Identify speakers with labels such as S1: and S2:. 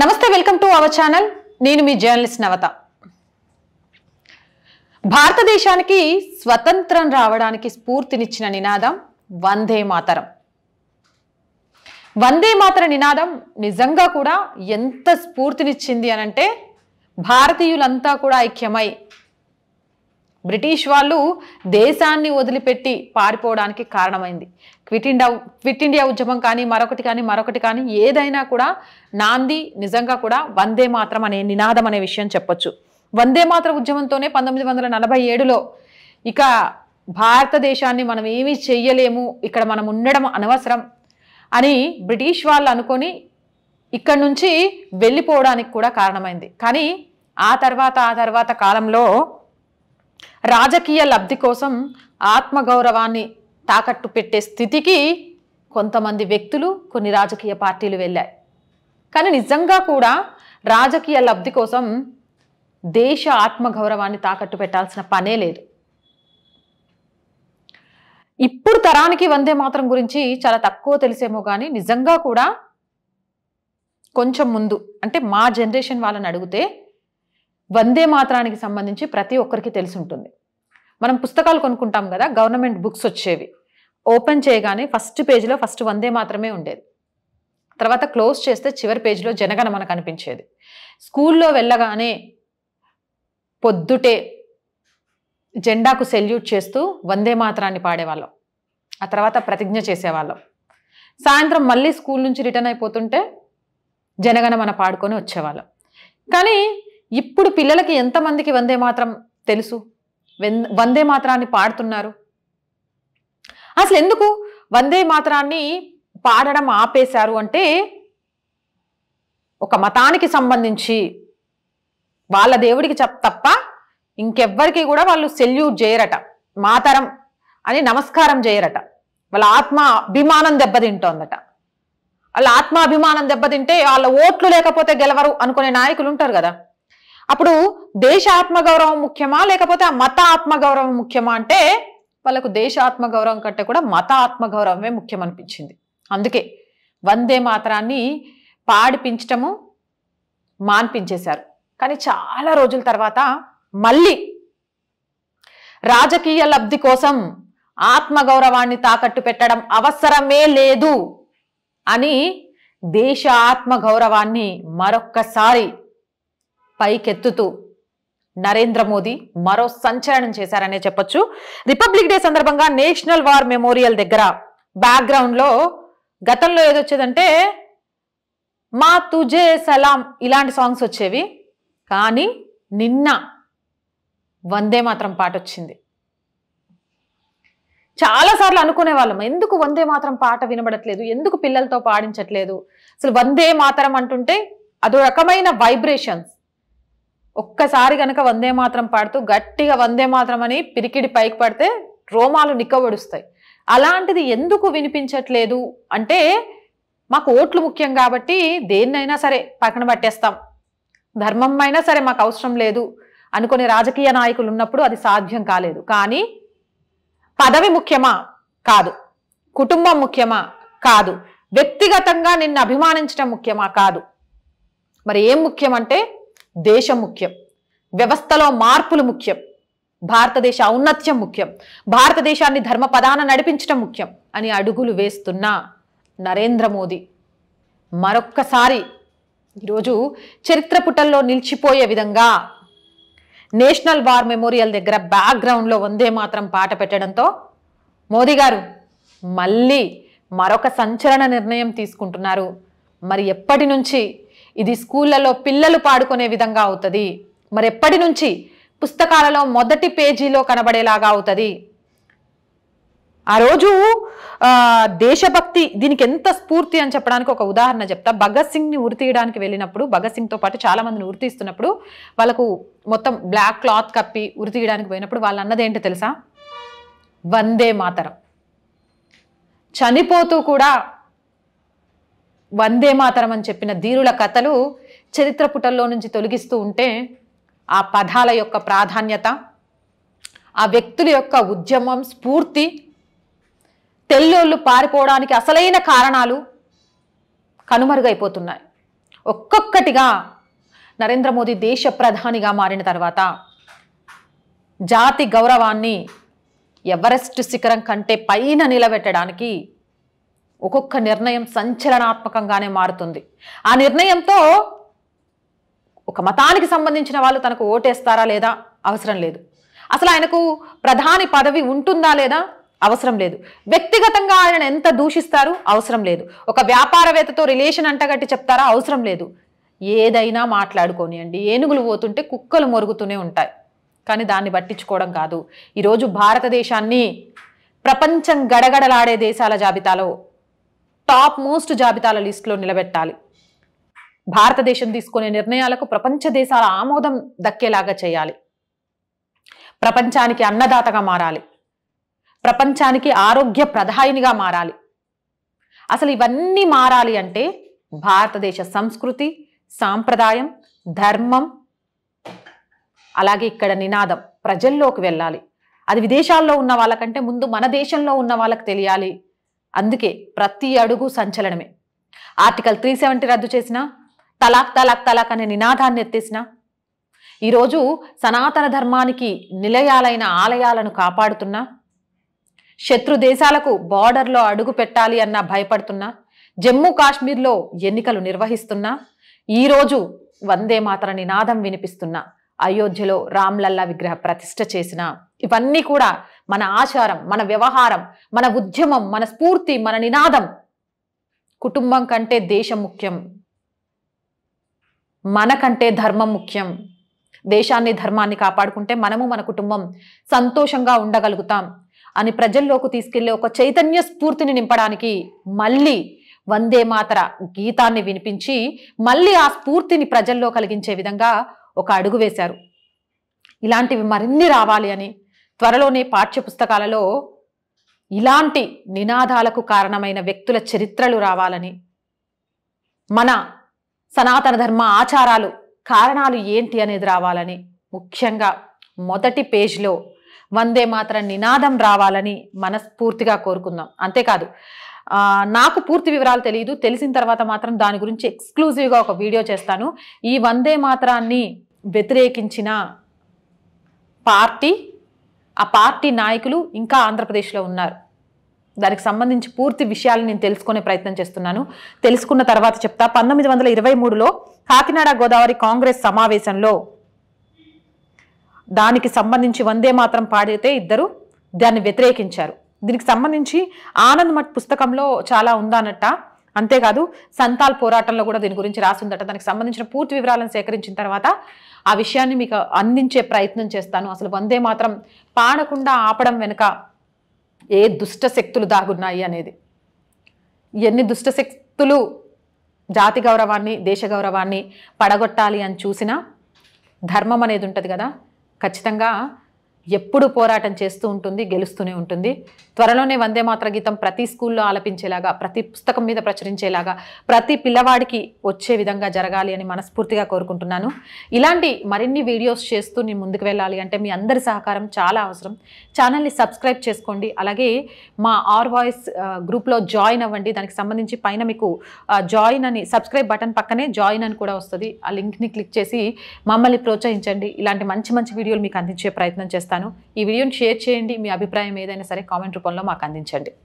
S1: నమస్తే welcome to our channel నేను మీ journalist నవత భారతదేశానికి స్వతంత్రం రావడానికి స్ఫూర్తినిచ్చిన నినాదం వందే మాతరం వందే మాతర నినాదం నిజంగా కూడా ఎంత స్ఫూర్తినిచ్చింది అనంటే భారతీయులంతా కూడా ఐక్యమై బ్రిటిష్ వాళ్ళు దేశాన్ని వదిలిపెట్టి పారిపోవడానికి కారణమైంది క్విట్ ఇండియా క్విట్ ఇండియా ఉద్యమం కానీ మరొకటి కానీ మరొకటి కానీ ఏదైనా కూడా నాంది నిజంగా కూడా వందే మాత్రం అనే నినాదం అనే విషయం చెప్పొచ్చు వందే మాత్ర ఉద్యమంతోనే పంతొమ్మిది వందల నలభై ఏడులో ఇక భారతదేశాన్ని మనం ఏమీ చెయ్యలేము ఇక్కడ మనం ఉండడం అనవసరం అని బ్రిటిష్ వాళ్ళు అనుకొని ఇక్కడ నుంచి వెళ్ళిపోవడానికి కూడా కారణమైంది కానీ ఆ తర్వాత ఆ తర్వాత కాలంలో రాజకీయ లబ్ధి కోసం ఆత్మగౌరవాన్ని తాకట్టు పెట్టే స్థితికి కొంతమంది వ్యక్తులు కొన్ని రాజకీయ పార్టీలు వెళ్ళాయి కానీ నిజంగా కూడా రాజకీయ లబ్ధి కోసం దేశ ఆత్మగౌరవాన్ని తాకట్టు పెట్టాల్సిన పనే లేదు ఇప్పుడు తరానికి వందే మాత్రం గురించి చాలా తక్కువ తెలిసేమో కానీ నిజంగా కూడా కొంచెం ముందు అంటే మా జనరేషన్ వాళ్ళని అడిగితే వందే మాత్రానికి సంబంధించి ప్రతి ఒక్కరికి తెలిసి ఉంటుంది మనం పుస్తకాలు కొనుక్కుంటాం కదా గవర్నమెంట్ బుక్స్ వచ్చేవి ఓపెన్ చేయగానే ఫస్ట్ పేజీలో ఫస్ట్ వందే మాత్రమే ఉండేది తర్వాత క్లోజ్ చేస్తే చివరి పేజీలో జనగణ మనకు అనిపించేది స్కూల్లో వెళ్ళగానే పొద్దుటే జెండాకు సెల్యూట్ చేస్తూ వందే మాత్రాన్ని పాడేవాళ్ళం ఆ తర్వాత ప్రతిజ్ఞ చేసేవాళ్ళం సాయంత్రం మళ్ళీ స్కూల్ నుంచి రిటర్న్ అయిపోతుంటే జనగణ మన పాడుకొని వచ్చేవాళ్ళం కానీ ఇప్పుడు పిల్లలకి ఎంతమందికి వందే మాత్రం తెలుసు వందే మాత్రాన్ని పాడుతున్నారు అసలు ఎందుకు వందే మాత్రాన్ని పాడడం ఆపేశారు అంటే ఒక మతానికి సంబంధించి వాళ్ళ దేవుడికి చెప్ తప్ప ఇంకెవ్వరికి కూడా వాళ్ళు సెల్యూట్ చేయరట మాతరం అని నమస్కారం చేయరట వాళ్ళ ఆత్మ అభిమానం దెబ్బతింటోందట వాళ్ళ ఆత్మాభిమానం దెబ్బతింటే వాళ్ళ ఓట్లు లేకపోతే గెలవరు అనుకునే నాయకులు ఉంటారు కదా అప్పుడు దేశ ఆత్మగౌరవం ముఖ్యమా లేకపోతే ఆ మత ఆత్మగౌరవం ముఖ్యమా అంటే వాళ్ళకు దేశ ఆత్మగౌరవం కంటే కూడా మత ఆత్మగౌరవమే ముఖ్యం అనిపించింది అందుకే వందే మాత్రాన్ని పాడిపించటము మాన్పించేశారు కానీ చాలా రోజుల తర్వాత మళ్ళీ రాజకీయ లబ్ధి కోసం ఆత్మగౌరవాన్ని తాకట్టు పెట్టడం అవసరమే లేదు అని దేశ ఆత్మగౌరవాన్ని మరొక్కసారి పైకెత్తుతూ నరేంద్ర మోదీ మరో సంచలనం చేశారనే చెప్పొచ్చు రిపబ్లిక్ డే సందర్భంగా నేషనల్ వార్ మెమోరియల్ దగ్గర బ్యాక్గ్రౌండ్లో గతంలో ఏదొచ్చేదంటే మా తుజే సలాం ఇలాంటి సాంగ్స్ వచ్చేవి కానీ నిన్న వందే మాత్రం పాట వచ్చింది చాలాసార్లు అనుకునే వాళ్ళం ఎందుకు వందే మాత్రం పాట వినబడట్లేదు ఎందుకు పిల్లలతో పాడించట్లేదు అసలు వందే మాత్రం అంటుంటే అదో రకమైన వైబ్రేషన్స్ ఒక్కసారి కనుక వందే మాత్రం పాడుతూ గట్టిగా వందే మాత్రం అని పిరికిడి పైకి పడితే రోమాలు నిక్కబడుస్తాయి అలాంటిది ఎందుకు వినిపించట్లేదు అంటే మాకు ఓట్లు ముఖ్యం కాబట్టి దేన్నైనా సరే పక్కన పట్టేస్తాం ధర్మం అయినా సరే మాకు అవసరం లేదు అనుకుని రాజకీయ నాయకులు ఉన్నప్పుడు అది సాధ్యం కాలేదు కానీ పదవి ముఖ్యమా కాదు కుటుంబం ముఖ్యమా కాదు వ్యక్తిగతంగా నిన్ను అభిమానించడం ముఖ్యమా కాదు మరి ఏం ముఖ్యమంటే దేశం ముఖ్యం వ్యవస్థలో మార్పులు ముఖ్యం భారతదేశ ఔన్నత్యం ముఖ్యం భారతదేశాన్ని ధర్మ పదాన నడిపించడం ముఖ్యం అని అడుగులు వేస్తున్న నరేంద్ర మోదీ మరొక్కసారి ఈరోజు చరిత్ర పుటల్లో నిలిచిపోయే విధంగా నేషనల్ వార్ మెమోరియల్ దగ్గర బ్యాక్గ్రౌండ్లో వందే మాత్రం పాట పెట్టడంతో మోదీ గారు మళ్ళీ మరొక సంచలన నిర్ణయం తీసుకుంటున్నారు మరి ఎప్పటి నుంచి ఇది స్కూళ్ళలో పిల్లలు పాడుకునే విధంగా అవుతుంది మరెప్పటి నుంచి పుస్తకాలలో మొదటి పేజీలో కనబడేలాగా అవుతుంది ఆ రోజు దేశభక్తి దీనికి ఎంత స్ఫూర్తి అని చెప్పడానికి ఒక ఉదాహరణ చెప్తా భగత్ సింగ్ని ఉరితీయడానికి వెళ్ళినప్పుడు భగత్ సింగ్తో పాటు చాలామందిని ఉరితీస్తున్నప్పుడు వాళ్ళకు మొత్తం బ్లాక్ క్లాత్ కప్పి ఉరితీయడానికి పోయినప్పుడు వాళ్ళు అన్నదేంటో తెలుసా వందే మాతరం చనిపోతూ కూడా వందే మాతరం అని చెప్పిన ధీరుల కథలు చరిత్ర పుటల్లో నుంచి తొలగిస్తూ ఉంటే ఆ పదాల యొక్క ప్రాధాన్యత ఆ వ్యక్తుల యొక్క ఉద్యమం స్ఫూర్తి తెల్లోళ్ళు పారిపోవడానికి అసలైన కారణాలు కనుమరుగైపోతున్నాయి ఒక్కొక్కటిగా నరేంద్ర మోదీ దేశ ప్రధానిగా మారిన తర్వాత జాతి గౌరవాన్ని ఎవరెస్ట్ శిఖరం కంటే పైన నిలబెట్టడానికి ఒక్కొక్క నిర్ణయం సంచలనాత్మకంగానే మారుతుంది ఆ నిర్ణయంతో ఒక మతానికి సంబంధించిన వాళ్ళు తనకు ఓటేస్తారా లేదా అవసరం లేదు అసలు ఆయనకు ప్రధాని పదవి ఉంటుందా లేదా అవసరం లేదు వ్యక్తిగతంగా ఆయన ఎంత దూషిస్తారు అవసరం లేదు ఒక వ్యాపారవేత్తతో రిలేషన్ అంటగట్టి చెప్తారా అవసరం లేదు ఏదైనా మాట్లాడుకోనియండి ఏనుగులు పోతుంటే కుక్కలు మొరుగుతూనే ఉంటాయి కానీ దాన్ని పట్టించుకోవడం కాదు ఈరోజు భారతదేశాన్ని ప్రపంచం గడగడలాడే దేశాల జాబితాలో టాప్ మోస్ట్ జాబితాల లిస్టులో నిలబెట్టాలి భారతదేశం తీసుకునే నిర్ణయాలకు ప్రపంచ దేశాల ఆమోదం దక్కేలాగా చేయాలి ప్రపంచానికి అన్నదాతగా మారాలి ప్రపంచానికి ఆరోగ్య ప్రధాయినిగా మారాలి అసలు ఇవన్నీ మారాలి అంటే భారతదేశ సంస్కృతి సాంప్రదాయం ధర్మం అలాగే ఇక్కడ నినాదం ప్రజల్లోకి వెళ్ళాలి అది విదేశాల్లో ఉన్న వాళ్ళకంటే ముందు మన దేశంలో ఉన్న వాళ్ళకి తెలియాలి అందుకే ప్రతి అడుగు సంచలనమే ఆర్టికల్ త్రీ సెవెంటీ రద్దు చేసిన తలాక్ తలాక్ తలాక్ అనే నినాదాన్ని ఎత్తేసిన ఈరోజు సనాతన ధర్మానికి నిలయాలైన ఆలయాలను కాపాడుతున్నా శత్రు దేశాలకు బార్డర్లో అడుగు పెట్టాలి అన్న భయపడుతున్నా జమ్మూ కాశ్మీర్లో ఎన్నికలు నిర్వహిస్తున్నా ఈరోజు వందే మాతర నినాదం వినిపిస్తున్నా అయోధ్యలో రామ్లల్లా విగ్రహ ప్రతిష్ట చేసిన ఇవన్నీ కూడా మన ఆచారం మన వ్యవహారం మన ఉద్యమం మన స్ఫూర్తి మన నినాదం కుటుంబం కంటే దేశం ముఖ్యం మనకంటే ధర్మం ముఖ్యం దేశాన్ని ధర్మాన్ని కాపాడుకుంటే మనము మన కుటుంబం సంతోషంగా ఉండగలుగుతాం అని ప్రజల్లోకి తీసుకెళ్లే ఒక చైతన్య స్ఫూర్తిని నింపడానికి మళ్ళీ వందే మాతర గీతాన్ని వినిపించి మళ్ళీ ఆ స్ఫూర్తిని ప్రజల్లో కలిగించే విధంగా ఒక అడుగు వేశారు ఇలాంటివి మరిన్ని రావాలి అని త్వరలోనే పాఠ్యపుస్తకాలలో ఇలాంటి నినాదాలకు కారణమైన వ్యక్తుల చరిత్రలు రావాలని మన సనాతన ధర్మ ఆచారాలు కారణాలు ఏంటి అనేది రావాలని ముఖ్యంగా మొదటి పేజ్లో వందే మాత్రం నినాదం రావాలని మనస్ఫూర్తిగా కోరుకుందాం అంతేకాదు నాకు పూర్తి వివరాలు తెలియదు తెలిసిన తర్వాత మాత్రం దాని గురించి ఎక్స్క్లూజివ్గా ఒక వీడియో చేస్తాను ఈ వందే మాత్రాన్ని వ్యతిరేకించిన పార్టీ ఆ పార్టీ నాయకులు ఇంకా ఆంధ్రప్రదేశ్లో ఉన్నారు దానికి సంబంధించి పూర్తి విషయాలు నేను తెలుసుకునే ప్రయత్నం చేస్తున్నాను తెలుసుకున్న తర్వాత చెప్తా పంతొమ్మిది వందల ఇరవై మూడులో కాకినాడ గోదావరి కాంగ్రెస్ సమావేశంలో దానికి సంబంధించి వందే మాత్రం పాడితే ఇద్దరు దాన్ని వ్యతిరేకించారు దీనికి సంబంధించి ఆనంద్ మఠ్ పుస్తకంలో చాలా ఉందన్నట్ట అంతేకాదు సంతాల్ పోరాటంలో కూడా దీని గురించి రాసిందట దానికి సంబంధించిన పూర్తి వివరాలను సేకరించిన తర్వాత ఆ విషయాన్ని మీకు అందించే ప్రయత్నం చేస్తాను అసలు వందే మాత్రం పాడకుండా ఆపడం వెనుక ఏ దుష్ట శక్తులు దాగున్నాయి అనేది ఎన్ని దుష్ట శక్తులు జాతి గౌరవాన్ని దేశ గౌరవాన్ని పడగొట్టాలి అని చూసినా ధర్మం అనేది ఉంటుంది కదా ఖచ్చితంగా ఎప్పుడు పోరాటం చేస్తూ ఉంటుంది గెలుస్తూనే ఉంటుంది త్వరలోనే వందే మాత్ర గీతం ప్రతి స్కూల్లో ఆలపించేలాగా ప్రతి పుస్తకం మీద ప్రచురించేలాగా ప్రతి పిల్లవాడికి వచ్చే విధంగా జరగాలి అని మనస్ఫూర్తిగా కోరుకుంటున్నాను ఇలాంటి మరిన్ని వీడియోస్ చేస్తూ నేను ముందుకు వెళ్ళాలి అంటే మీ అందరి సహకారం చాలా అవసరం ఛానల్ని సబ్స్క్రైబ్ చేసుకోండి అలాగే మా ఆర్ వాయిస్ గ్రూప్లో జాయిన్ అవ్వండి దానికి సంబంధించి పైన మీకు జాయిన్ అని సబ్స్క్రైబ్ బటన్ పక్కనే జాయిన్ అని కూడా వస్తుంది ఆ లింక్ని క్లిక్ చేసి మమ్మల్ని ప్రోత్సహించండి ఇలాంటి మంచి మంచి వీడియోలు మీకు అందించే ప్రయత్నం చేస్తాను చేస్తాను ఈ వీడియోని షేర్ చేయండి మీ అభిప్రాయం ఏదైనా సరే కామెంట్ రూపంలో మాకు అందించండి